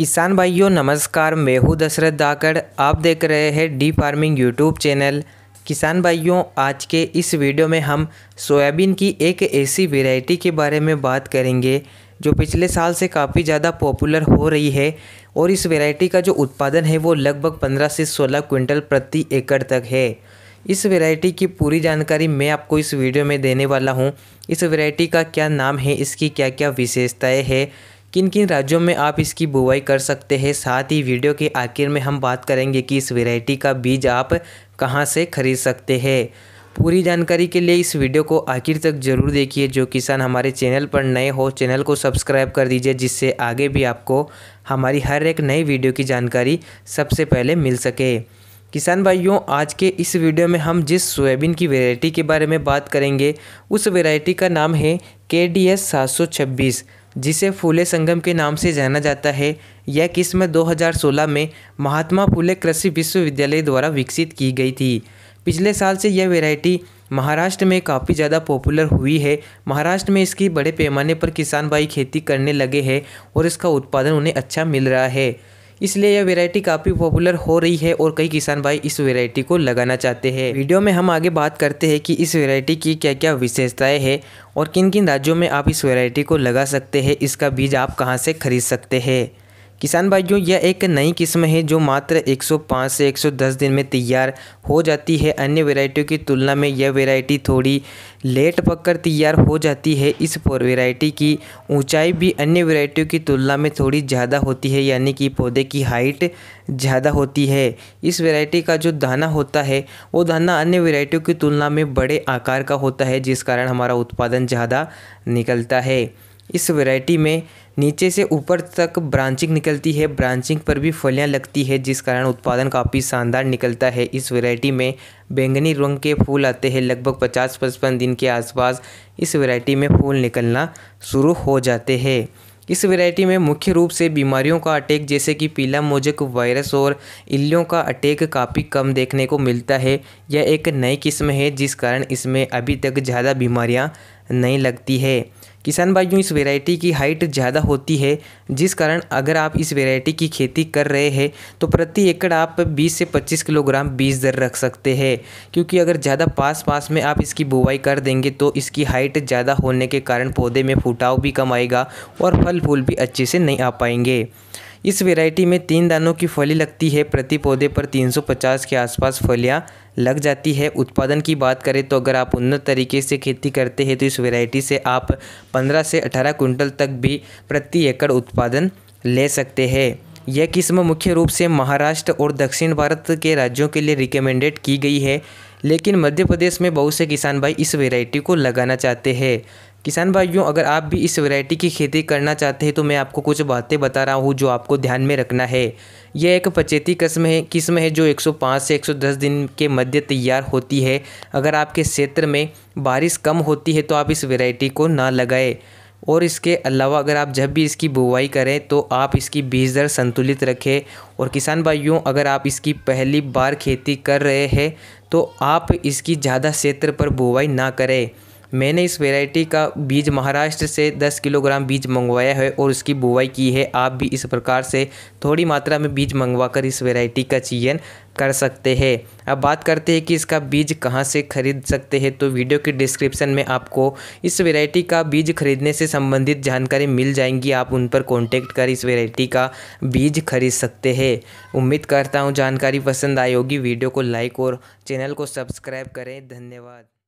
किसान भाइयों नमस्कार मैं हूँ दशरथ दाकड़ आप देख रहे हैं डी फार्मिंग यूट्यूब चैनल किसान भाइयों आज के इस वीडियो में हम सोयाबीन की एक ऐसी वेराइटी के बारे में बात करेंगे जो पिछले साल से काफ़ी ज़्यादा पॉपुलर हो रही है और इस वेराइटी का जो उत्पादन है वो लगभग पंद्रह से सोलह क्विंटल प्रति एकड़ तक है इस वैरायटी की पूरी जानकारी मैं आपको इस वीडियो में देने वाला हूँ इस वेरायटी का क्या नाम है इसकी क्या क्या विशेषताएँ हैं किन किन राज्यों में आप इसकी बुवाई कर सकते हैं साथ ही वीडियो के आखिर में हम बात करेंगे कि इस वेराइटी का बीज आप कहाँ से खरीद सकते हैं पूरी जानकारी के लिए इस वीडियो को आखिर तक जरूर देखिए जो किसान हमारे चैनल पर नए हो चैनल को सब्सक्राइब कर दीजिए जिससे आगे भी आपको हमारी हर एक नई वीडियो की जानकारी सबसे पहले मिल सके किसान भाइयों आज के इस वीडियो में हम जिस सोयाबीन की वेराइटी के बारे में बात करेंगे उस वेराइटी का नाम है के डी एस सात सौ छब्बीस जिसे फूले संगम के नाम से जाना जाता है यह किस्म 2016 में महात्मा फूले कृषि विश्वविद्यालय द्वारा विकसित की गई थी पिछले साल से यह वेराइटी महाराष्ट्र में काफ़ी ज़्यादा पॉपुलर हुई है महाराष्ट्र में इसकी बड़े पैमाने पर किसान भाई खेती करने लगे हैं और इसका उत्पादन उन्हें अच्छा मिल रहा है इसलिए यह वेरायटी काफ़ी पॉपुलर हो रही है और कई किसान भाई इस वेरायटी को लगाना चाहते हैं वीडियो में हम आगे बात करते हैं कि इस वेरायटी की क्या क्या विशेषताएँ हैं और किन किन राज्यों में आप इस वेरायटी को लगा सकते हैं इसका बीज आप कहाँ से खरीद सकते हैं किसान भाइयों यह एक नई किस्म है जो मात्र 105 से 110 दिन में तैयार हो जाती है अन्य वेराइटियों की तुलना में यह वेराइटी थोड़ी लेट पककर तैयार हो जाती है इस वेराइटी की ऊंचाई भी अन्य वेराइटियों की तुलना में थोड़ी ज़्यादा होती है यानी कि पौधे की हाइट ज़्यादा होती है इस वेराइटी का जो दाना होता है वो दाना अन्य वेराइटियों की तुलना में बड़े आकार का होता है जिस कारण हमारा उत्पादन ज़्यादा निकलता है इस वैरायटी में नीचे से ऊपर तक ब्रांचिंग निकलती है ब्रांचिंग पर भी फलियां लगती है जिस कारण उत्पादन काफ़ी शानदार निकलता है इस वैरायटी में बैंगनी रंग के फूल आते हैं लगभग 50 पचपन दिन के आसपास इस वैरायटी में फूल निकलना शुरू हो जाते हैं इस वैरायटी में मुख्य रूप से बीमारियों का अटैक जैसे कि पीला मोजक वायरस और इल्लियों का अटैक काफ़ी कम देखने को मिलता है यह एक नई किस्म है जिस कारण इसमें अभी तक ज़्यादा बीमारियां नहीं लगती है किसान भाइयों इस वेराइटी की हाइट ज़्यादा होती है जिस कारण अगर आप इस वेराइटी की खेती कर रहे हैं तो प्रति एकड़ आप 20 से 25 किलोग्राम बीज दर रख सकते हैं क्योंकि अगर ज़्यादा पास पास में आप इसकी बुवाई कर देंगे तो इसकी हाइट ज़्यादा होने के कारण पौधे में फुटाव भी कम आएगा और फल फूल भी अच्छे से नहीं आ पाएंगे इस वेराइटी में तीन दानों की फली लगती है प्रति पौधे पर 350 के आसपास फलियाँ लग जाती है उत्पादन की बात करें तो अगर आप उन्नत तरीके से खेती करते हैं तो इस वेराइटी से आप 15 से 18 कुंटल तक भी प्रति एकड़ उत्पादन ले सकते हैं यह किस्म मुख्य रूप से महाराष्ट्र और दक्षिण भारत के राज्यों के लिए रिकमेंडेड की गई है लेकिन मध्य प्रदेश में बहुत से किसान भाई इस वेराइटी को लगाना चाहते हैं किसान भाइयों अगर आप भी इस वैरायटी की खेती करना चाहते हैं तो मैं आपको कुछ बातें बता रहा हूँ जो आपको ध्यान में रखना है यह एक पचेती कस्म है किस्म है जो 105 से 110 दिन के मध्य तैयार होती है अगर आपके क्षेत्र में बारिश कम होती है तो आप इस वैरायटी को ना लगाएं और इसके अलावा अगर आप जब भी इसकी बुवाई करें तो आप इसकी बीज दर संतुलित रखें और किसान भाइयों अगर आप इसकी पहली बार खेती कर रहे हैं तो आप इसकी ज़्यादा क्षेत्र पर बुवाई ना करें मैंने इस वेराइटी का बीज महाराष्ट्र से 10 किलोग्राम बीज मंगवाया है और उसकी बुवाई की है आप भी इस प्रकार से थोड़ी मात्रा में बीज मंगवा कर इस वेराइटी का चयन कर सकते हैं अब बात करते हैं कि इसका बीज कहाँ से खरीद सकते हैं तो वीडियो के डिस्क्रिप्शन में आपको इस वेराइटी का बीज खरीदने से संबंधित जानकारी मिल जाएंगी आप उन पर कांटेक्ट कर इस वेराइटी का बीज खरीद सकते हैं उम्मीद करता हूँ जानकारी पसंद आई होगी वीडियो को लाइक और चैनल को सब्सक्राइब करें धन्यवाद